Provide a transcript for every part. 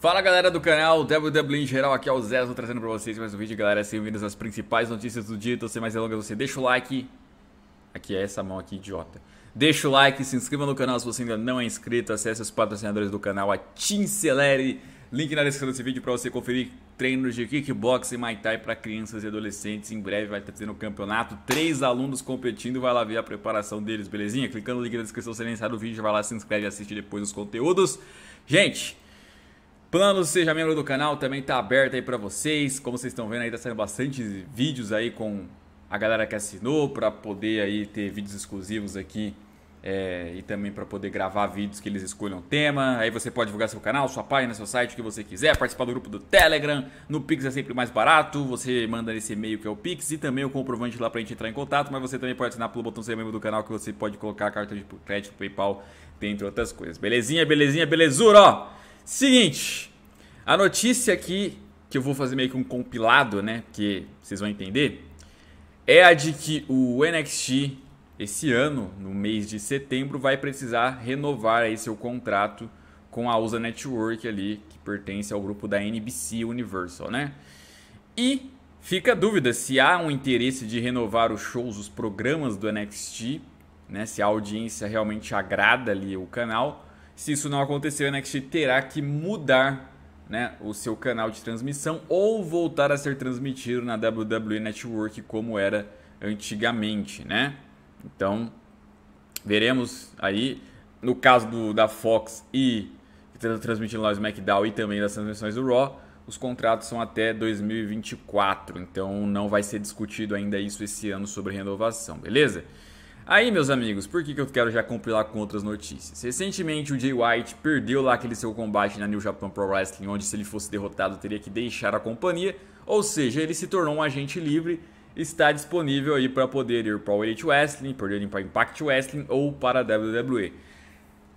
Fala galera do canal WWE em geral, aqui é o Zezo trazendo pra vocês mais um vídeo, galera. Sejam bem-vindos às principais notícias do dia. Então, sem mais delongas, você deixa o like. Aqui é essa mão aqui, idiota. Deixa o like, se inscreva no canal se você ainda não é inscrito, acesse os patrocinadores do canal, a Team Link na descrição desse vídeo para você conferir treinos de kickboxing e Muay Thai para crianças e adolescentes. Em breve vai estar tendo um campeonato, três alunos competindo, vai lá ver a preparação deles, belezinha? Clicando no link na descrição, você nem sabe do vídeo, vai lá, se inscreve e assiste depois os conteúdos. Gente, Plano Seja Membro do canal também está aberto aí para vocês. Como vocês estão vendo aí, tá saindo bastante vídeos aí com a galera que assinou para poder aí ter vídeos exclusivos aqui é, e também para poder gravar vídeos que eles escolham tema. Aí você pode divulgar seu canal, sua página, seu site, o que você quiser, participar do grupo do Telegram. No Pix é sempre mais barato. Você manda nesse e-mail que é o Pix e também o comprovante lá para a gente entrar em contato. Mas você também pode assinar pelo botão ser membro do canal que você pode colocar cartão de crédito, PayPal, dentre outras coisas. Belezinha, belezinha, belezura, ó. Seguinte. A notícia aqui, que eu vou fazer meio que um compilado, né? Porque vocês vão entender, é a de que o NXT, esse ano, no mês de setembro, vai precisar renovar aí seu contrato com a USA Network ali, que pertence ao grupo da NBC Universal, né? E fica a dúvida se há um interesse de renovar os shows, os programas do NXT, né? Se a audiência realmente agrada ali o canal. Se isso não acontecer, o NXT terá que mudar né, o seu canal de transmissão ou voltar a ser transmitido na WWE Network como era antigamente, né? Então, veremos aí no caso do, da Fox e tá transmitindo lá o SmackDown e também das transmissões do Raw, os contratos são até 2024, então não vai ser discutido ainda isso esse ano sobre renovação, beleza? Aí, meus amigos, por que, que eu quero já compilar com outras notícias? Recentemente, o Jay White perdeu lá aquele seu combate na New Japan Pro Wrestling, onde se ele fosse derrotado teria que deixar a companhia, ou seja, ele se tornou um agente livre está disponível aí para poder ir para o Elite Wrestling, poder ir para Impact Wrestling ou para a WWE.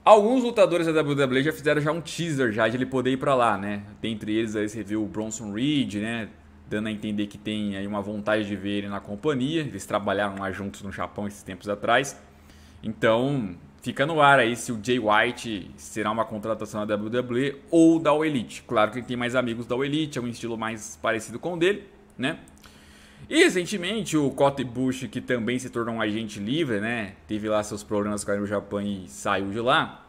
Alguns lutadores da WWE já fizeram já um teaser já de ele poder ir para lá, né? Dentre eles aí você viu o Bronson Reed, né? dando a entender que tem aí uma vontade de ver ele na companhia. Eles trabalharam lá juntos no Japão esses tempos atrás. Então, fica no ar aí se o Jay White será uma contratação da WWE ou da Elite. Claro que ele tem mais amigos da Elite, é um estilo mais parecido com o dele, né? E recentemente o Cote Bush, que também se tornou um agente livre, né? Teve lá seus problemas com o Japão e saiu de lá.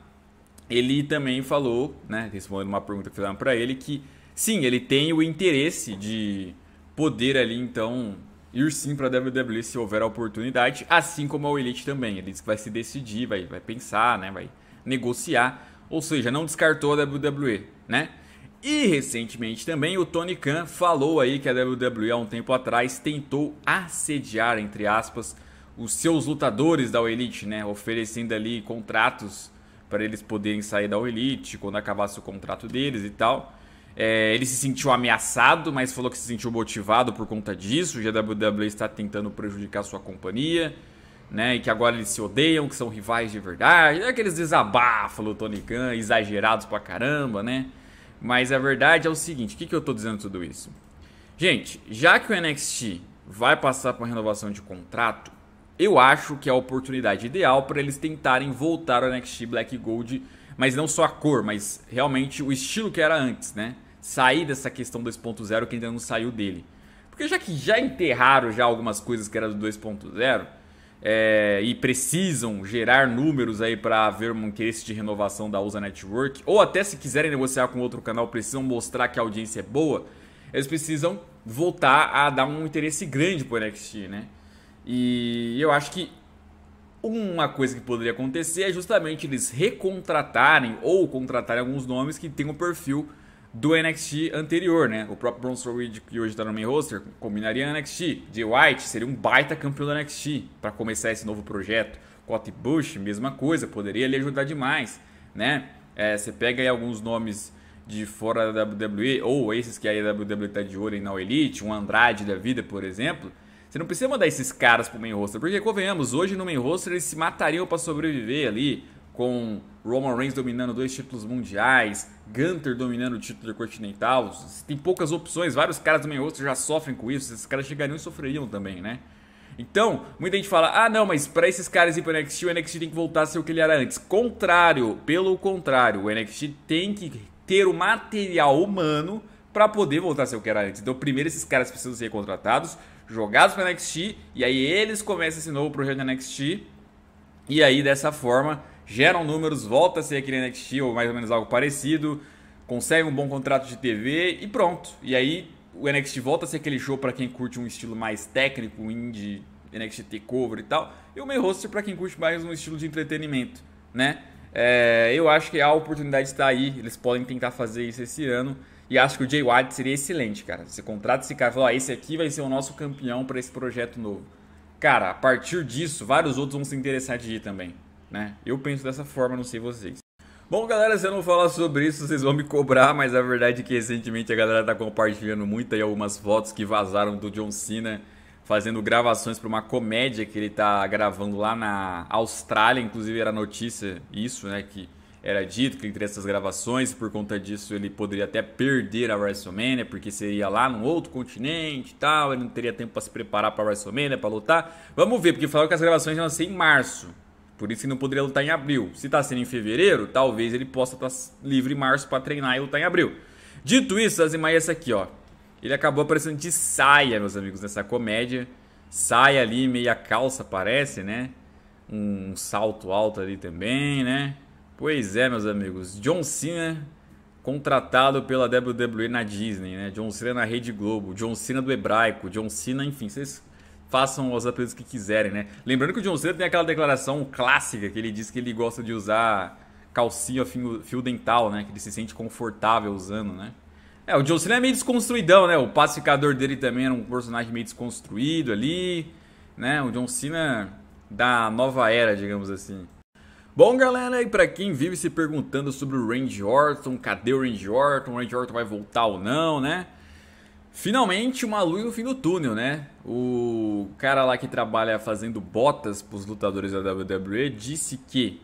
Ele também falou, né? Respondendo uma pergunta que fizeram para ele, que Sim, ele tem o interesse de poder ali, então, ir sim para a WWE se houver a oportunidade, assim como a Elite também. Ele disse que vai se decidir, vai, vai pensar, né? vai negociar. Ou seja, não descartou a WWE, né? E recentemente também o Tony Khan falou aí que a WWE há um tempo atrás tentou assediar, entre aspas, os seus lutadores da Elite, né? Oferecendo ali contratos para eles poderem sair da Elite quando acabasse o contrato deles e tal. É, ele se sentiu ameaçado, mas falou que se sentiu motivado por conta disso. Já a WWE está tentando prejudicar sua companhia, né? E que agora eles se odeiam, que são rivais de verdade. É aqueles desabafos do Tony Khan, exagerados pra caramba, né? Mas a verdade é o seguinte: o que, que eu tô dizendo tudo isso? Gente, já que o NXT vai passar por renovação de contrato, eu acho que é a oportunidade ideal para eles tentarem voltar ao NXT Black Gold mas não só a cor, mas realmente o estilo que era antes, né? Sair dessa questão 2.0 que ainda não saiu dele. Porque já que já enterraram já algumas coisas que eram do 2.0 é, e precisam gerar números aí para haver um interesse de renovação da USA Network, ou até se quiserem negociar com outro canal, precisam mostrar que a audiência é boa, eles precisam voltar a dar um interesse grande pro NXT, né? E eu acho que uma coisa que poderia acontecer é justamente eles recontratarem ou contratarem alguns nomes que tem o perfil do NXT anterior, né? O próprio Bronson Reed, que hoje está no main roster, combinaria NXT. Jay White seria um baita campeão do NXT para começar esse novo projeto. Cotty Bush, mesma coisa, poderia lhe ajudar demais, né? É, você pega aí alguns nomes de fora da WWE, ou esses que aí a WWE está de olho em na Elite, um Andrade da vida, por exemplo, você não precisa mandar esses caras pro main roster, porque convenhamos, hoje no main roster eles se matariam para sobreviver ali com Roman Reigns dominando dois títulos mundiais, Gunter dominando o título Continental. Tem poucas opções, vários caras do main roster já sofrem com isso, esses caras chegariam e sofreriam também, né? Então, muita gente fala: "Ah, não, mas para esses caras ir para NXT, o NXT tem que voltar a ser o que ele era antes". Contrário, pelo contrário, o NXT tem que ter o material humano para poder voltar a ser o que era antes. Então, primeiro esses caras precisam ser contratados jogados para NXT e aí eles começam esse novo projeto de NXT e aí dessa forma geram números, volta a ser aquele NXT ou mais ou menos algo parecido, consegue um bom contrato de TV e pronto. E aí o NXT volta a ser aquele show para quem curte um estilo mais técnico, indie, NXT takeover e tal, e o main roster para quem curte mais um estilo de entretenimento, né? É, eu acho que a oportunidade está aí, eles podem tentar fazer isso esse ano. E acho que o Jay White seria excelente, cara. Você contrata esse cara e fala, ó, esse aqui vai ser o nosso campeão para esse projeto novo. Cara, a partir disso, vários outros vão se interessar de ir também, né? Eu penso dessa forma, não sei vocês. Bom, galera, se eu não falar sobre isso, vocês vão me cobrar, mas a verdade é que recentemente a galera tá compartilhando muito aí algumas fotos que vazaram do John Cena fazendo gravações para uma comédia que ele tá gravando lá na Austrália, inclusive era notícia isso, né, que era dito que ele teria essas gravações e por conta disso ele poderia até perder a WrestleMania, porque seria lá num outro continente e tal, ele não teria tempo para se preparar para a WrestleMania, para lutar. Vamos ver, porque falou que as gravações iam ser em março. Por isso que não poderia lutar em abril. Se está sendo em fevereiro, talvez ele possa estar tá livre em março para treinar e lutar em abril. Dito isso, as imagens aqui, ó. Ele acabou aparecendo de saia, meus amigos, nessa comédia. Saia ali, meia calça, parece, né? Um salto alto ali também, né? Pois é, meus amigos. John Cena contratado pela WWE na Disney, né? John Cena na Rede Globo, John Cena do hebraico, John Cena, enfim, vocês façam os apelidos que quiserem, né? Lembrando que o John Cena tem aquela declaração clássica que ele diz que ele gosta de usar calcinha fio, fio dental, né? Que ele se sente confortável usando, né? É, o John Cena é meio desconstruidão, né? O pacificador dele também era um personagem meio desconstruído ali, né? O John Cena da nova era, digamos assim. Bom, galera, e para quem vive se perguntando sobre o Randy Orton, cadê o Randy Orton? O Randy Orton vai voltar ou não, né? Finalmente uma luz no fim do túnel, né? O cara lá que trabalha fazendo botas para os lutadores da WWE disse que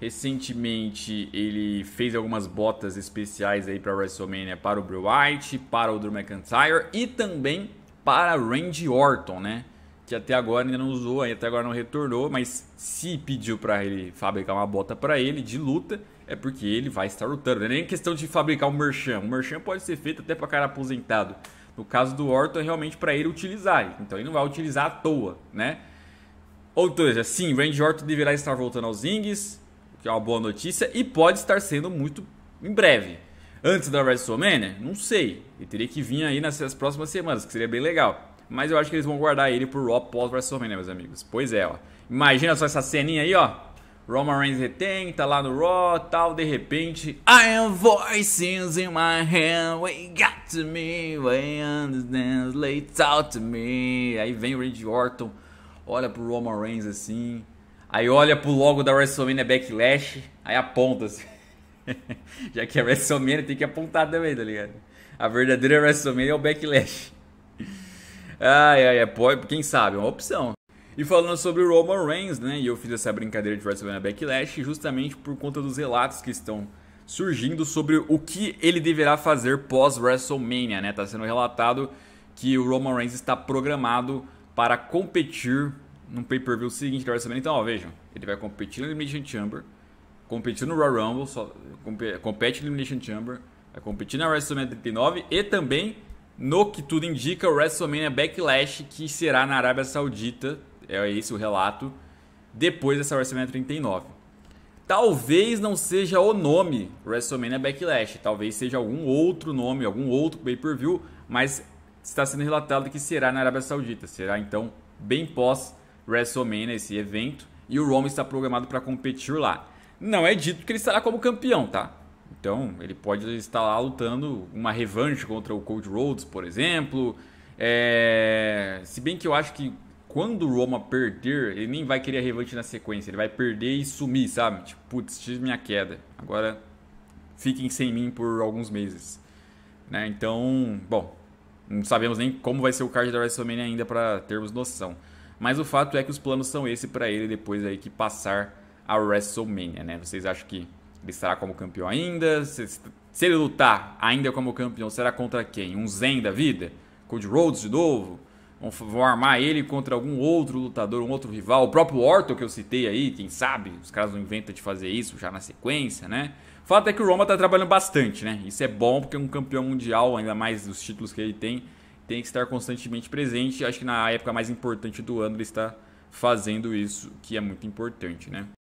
recentemente ele fez algumas botas especiais aí para WrestleMania para o Bray Wyatt, para o Drew McIntyre e também para Randy Orton, né? que até agora ainda não usou, até agora não retornou, mas se pediu para ele fabricar uma bota para ele de luta, é porque ele vai estar lutando. Não é nem questão de fabricar um merchan. O merchan pode ser feito até para cara aposentado. No caso do Orton, é realmente para ele utilizar. Então ele não vai utilizar à toa, né? Ou seja, sim, Randy Orton deverá estar voltando aos rings, que é uma boa notícia, e pode estar sendo muito em breve. Antes da WrestleMania? Não sei. Ele teria que vir aí nas próximas semanas, que seria bem legal. Mas eu acho que eles vão guardar ele pro Raw pós WrestleMania, né, meus amigos. Pois é, ó. Imagina só essa ceninha aí, ó. Roman Reigns retém, tá lá no Raw, tal, de repente. I have voices in my head, we got to me, we understand, lay out to me. Aí vem o Randy Orton, olha pro Roman Reigns assim, aí olha pro logo da WrestleMania Backlash, aí aponta assim. Já que é WrestleMania, tem que apontar também, tá ligado? A verdadeira WrestleMania é o Backlash. Ai, ai, é, pode, quem sabe, é uma opção. E falando sobre o Roman Reigns, né? E eu fiz essa brincadeira de WrestleMania Backlash justamente por conta dos relatos que estão surgindo sobre o que ele deverá fazer pós-WrestleMania, né? Tá sendo relatado que o Roman Reigns está programado para competir no pay-per-view seguinte da WrestleMania. Então, ó, vejam, ele vai competir no Elimination Chamber, competir no Royal Rumble, só, compete no Elimination Chamber, vai competir na WrestleMania 39 e também no que tudo indica, o WrestleMania Backlash, que será na Arábia Saudita, é esse o relato, depois dessa WrestleMania 39. Talvez não seja o nome WrestleMania Backlash, talvez seja algum outro nome, algum outro pay-per-view, mas está sendo relatado que será na Arábia Saudita. Será então bem pós WrestleMania esse evento e o Roman está programado para competir lá. Não é dito que ele estará como campeão, tá? Então, ele pode estar lá lutando uma revanche contra o Cold Rhodes, por exemplo. É... Se bem que eu acho que quando o Roma perder, ele nem vai querer a revanche na sequência. Ele vai perder e sumir, sabe? Tipo, putz, tive minha queda. Agora fiquem sem mim por alguns meses. Né? Então, bom, não sabemos nem como vai ser o card da WrestleMania ainda para termos noção. Mas o fato é que os planos são esse para ele depois aí que passar a WrestleMania, né? Vocês acham que ele estará como campeão ainda? Se, se ele lutar ainda como campeão, será contra quem? Um Zen da vida? Cody Rhodes de novo? Vão, vão armar ele contra algum outro lutador, um outro rival? O próprio Orton que eu citei aí, quem sabe? Os caras não inventam de fazer isso já na sequência, né? O fato é que o Roma está trabalhando bastante, né? Isso é bom porque um campeão mundial, ainda mais dos títulos que ele tem, tem que estar constantemente presente. Acho que na época mais importante do ano ele está fazendo isso, que é muito importante, né?